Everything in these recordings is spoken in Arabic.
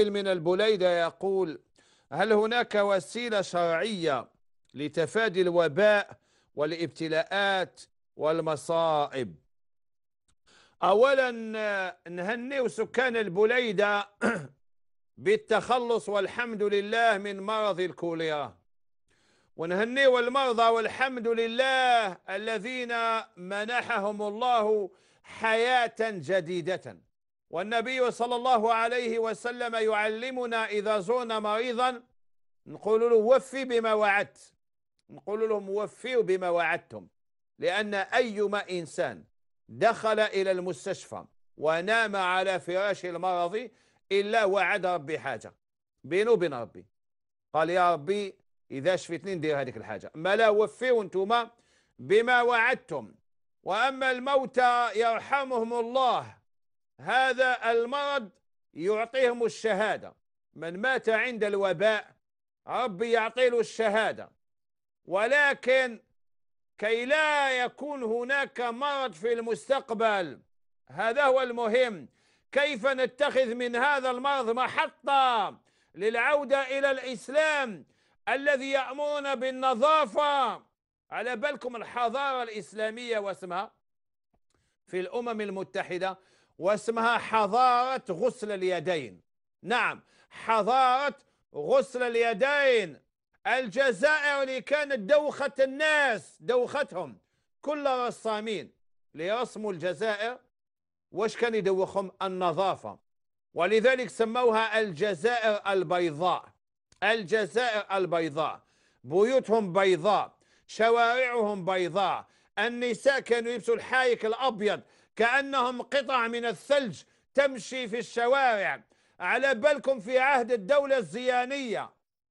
من البليدة يقول هل هناك وسيلة شرعية لتفادي الوباء والابتلاءات والمصائب أولا نهنئ سكان البليدة بالتخلص والحمد لله من مرض الكوليرا ونهنئ المرضى والحمد لله الذين منحهم الله حياة جديدة والنبي صلى الله عليه وسلم يعلمنا إذا زرنا مريضا نقول له وفي بما وعدت نقول لهم وفوا بما وعدتم لأن أيما إنسان دخل إلى المستشفى ونام على فراش المرض إلا وعد ربي حاجة بينه وبين ربي قال يا ربي إذا شفتني ندير هذيك الحاجة ما لا وفيوا أنتما بما وعدتم وأما الموتى يرحمهم الله هذا المرض يعطيهم الشهادة من مات عند الوباء ربي يعطي له الشهادة ولكن كي لا يكون هناك مرض في المستقبل هذا هو المهم كيف نتخذ من هذا المرض محطة للعودة إلى الإسلام الذي يأمرنا بالنظافة على بالكم الحضارة الإسلامية واسمها في الأمم المتحدة واسمها حضارة غسل اليدين نعم حضارة غسل اليدين الجزائر اللي كانت دوخة الناس دوختهم كل رصامين ليرسموا الجزائر واش كان يدوخهم النظافة ولذلك سموها الجزائر البيضاء الجزائر البيضاء بيوتهم بيضاء شوارعهم بيضاء النساء كانوا يلبسوا الحايك الأبيض كأنهم قطع من الثلج تمشي في الشوارع على بالكم في عهد الدولة الزيانية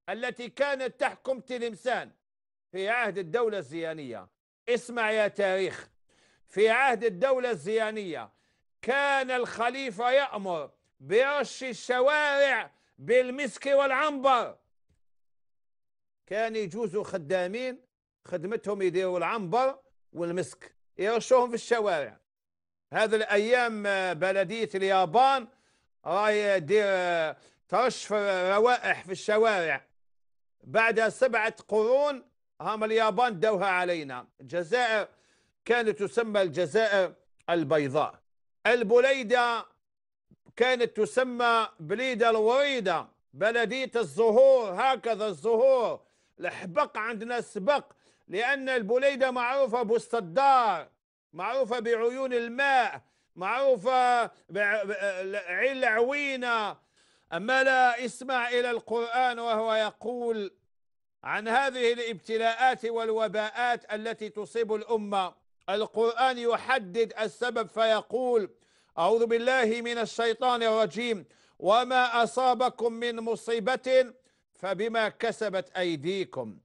التي كانت تحكم تلمسان في عهد الدولة الزيانية اسمع يا تاريخ في عهد الدولة الزيانية كان الخليفة يأمر برش الشوارع بالمسك والعنبر كان يجوزوا خدامين خدمتهم يديروا العنبر والمسك يرشوهم في الشوارع هذه الأيام آه، بلدية اليابان راهي آه، ترشف روائح في الشوارع بعد سبعة قرون هم اليابان دوها علينا الجزائر كانت تسمى الجزائر البيضاء البليدة كانت تسمى بليدة الوريدة بلدية الزهور هكذا الزهور الحبق عندنا سبق لأن البليدة معروفة بوسط الدار معروفة بعيون الماء معروفة بعلعوينة أما لا اسمع إلى القرآن وهو يقول عن هذه الابتلاءات والوباءات التي تصيب الأمة القرآن يحدد السبب فيقول أعوذ بالله من الشيطان الرجيم وما أصابكم من مصيبة فبما كسبت أيديكم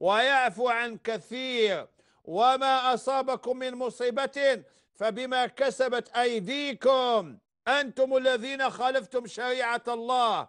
ويعفو عن كثير وما أصابكم من مصيبة فبما كسبت أيديكم أنتم الذين خالفتم شريعة الله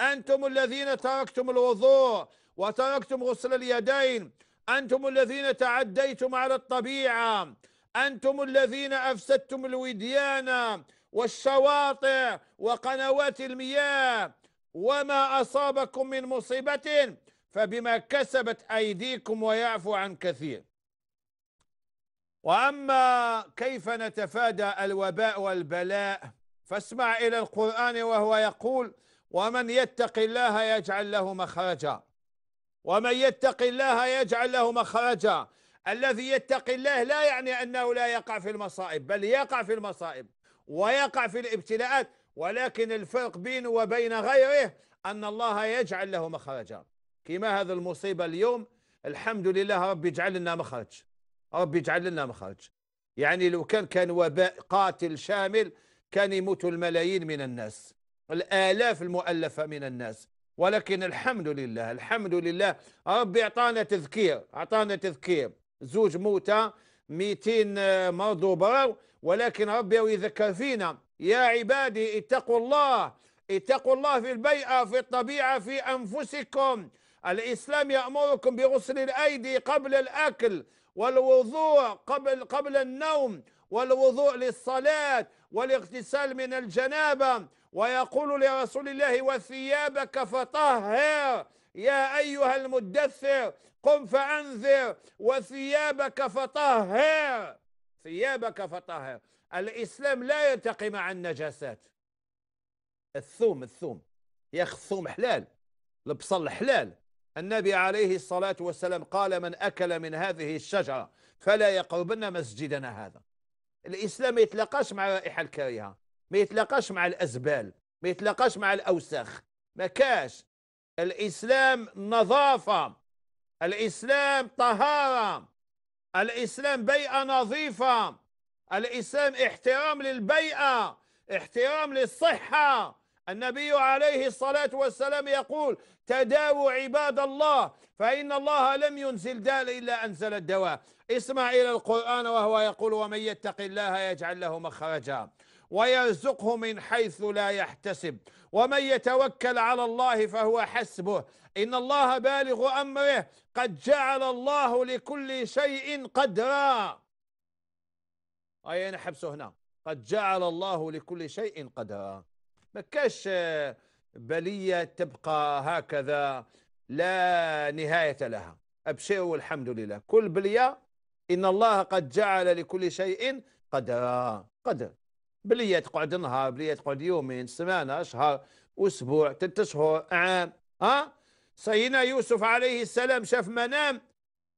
أنتم الذين تركتم الوضوء وتركتم غسل اليدين أنتم الذين تعديتم على الطبيعة أنتم الذين أفسدتم الوديان والشواطئ وقنوات المياه وما أصابكم من مصيبة فبما كسبت أيديكم ويعفو عن كثير وأما كيف نتفادى الوباء والبلاء فاسمع إلى القرآن وهو يقول ومن يتق الله يجعل له مخرجا ومن يتق الله يجعل له مخرجا الذي يتقي الله لا يعني أنه لا يقع في المصائب بل يقع في المصائب ويقع في الابتلاءات ولكن الفرق بينه وبين غيره أن الله يجعل له مخرجا كما هذا المصيبة اليوم الحمد لله رب يجعل لنا مخرج ربي يجعل لنا مخرج يعني لو كان كان وباء قاتل شامل كان يموت الملايين من الناس الآلاف المؤلفة من الناس ولكن الحمد لله الحمد لله ربي أعطانا تذكير أعطانا تذكير زوج موتى 200 مرضوا وبراو ولكن ربي يذكر فينا يا عبادي اتقوا الله اتقوا الله في البيئة في الطبيعة في أنفسكم الإسلام يأمركم بغسل الأيدي قبل الأكل والوضوء قبل قبل النوم والوضوء للصلاة والاغتسال من الجنابة ويقول لرسول الله وثيابك فطهر يا أيها المدثر قم فأنذر وثيابك فطهر ثيابك فطهر الإسلام لا يتقي مع النجاسات الثوم الثوم يا أخي الثوم حلال البصل حلال النبي عليه الصلاة والسلام قال من أكل من هذه الشجرة فلا يقربن مسجدنا هذا الإسلام ما يتلاقاش مع رائحة الكريهة ما يتلاقاش مع الأزبال ما يتلاقاش مع الأوساخ ما كاش الإسلام نظافة الإسلام طهارة الإسلام بيئة نظيفة الإسلام احترام للبيئة احترام للصحة النبي عليه الصلاة والسلام يقول تداووا عباد الله فإن الله لم ينزل داء إلا أنزل الدواء اسمع إلى القرآن وهو يقول ومن يتق الله يجعل له مخرجا ويرزقه من حيث لا يحتسب ومن يتوكل على الله فهو حسبه إن الله بالغ أمره قد جعل الله لكل شيء قدرا أي نحبسه هنا قد جعل الله لكل شيء قدرا ما كاش آه، بلية تبقى هكذا لا نهاية لها أبشر والحمد لله كل بلية إن الله قد جعل لكل شيء قدرا قدر بلية تقعد نهار بلية تقعد يومين سمانة شهر أسبوع ثلاثة شهور عام ها سيدنا يوسف عليه السلام شاف منام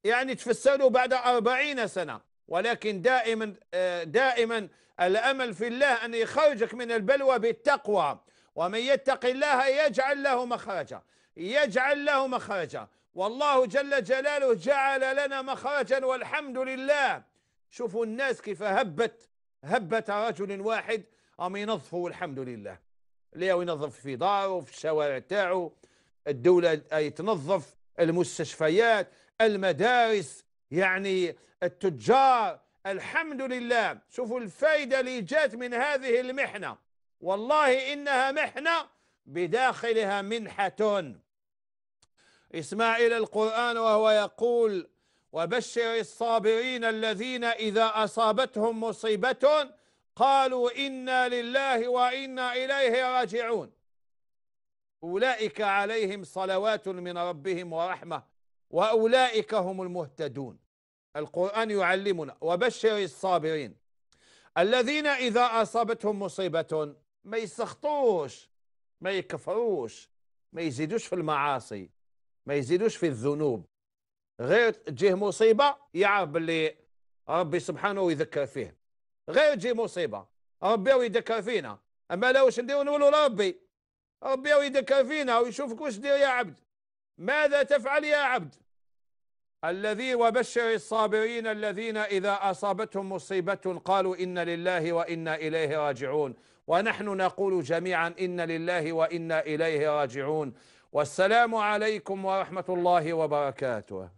يعني تفسروا بعد أربعين سنة ولكن دائما آه، دائما الأمل في الله أن يخرجك من البلوى بالتقوى ومن يتق الله يجعل له مخرجا يجعل له مخرجا والله جل جلاله جعل لنا مخرجا والحمد لله شوفوا الناس كيف هبت هبت رجل واحد هم ينظفوا الحمد لله ليه ينظف في داره في الشوارع تاعه الدولة تنظف المستشفيات المدارس يعني التجار الحمد لله شوفوا الفايدة اللي جات من هذه المحنة والله إنها محنة بداخلها منحة اسمع إلى القرآن وهو يقول وبشر الصابرين الذين إذا أصابتهم مصيبة قالوا إنا لله وإنا إليه راجعون أولئك عليهم صلوات من ربهم ورحمة وأولئك هم المهتدون القرآن يعلمنا وبشر الصابرين الذين إذا أصابتهم مصيبة ما يسخطوش ما يكفروش ما يزيدوش في المعاصي ما يزيدوش في الذنوب غير تجيه مصيبة يعرف باللي ربي سبحانه يذكر فيه غير جه مصيبة ربي يذكر فينا أما لا واش نديرو نقولوا لربي ربي يذكر فينا ويشوفك واش دير يا عبد ماذا تفعل يا عبد الذي وبشر الصابرين الذين إذا أصابتهم مصيبة قالوا إن لله وإنا إليه راجعون ونحن نقول جميعا إن لله وإنا إليه راجعون والسلام عليكم ورحمة الله وبركاته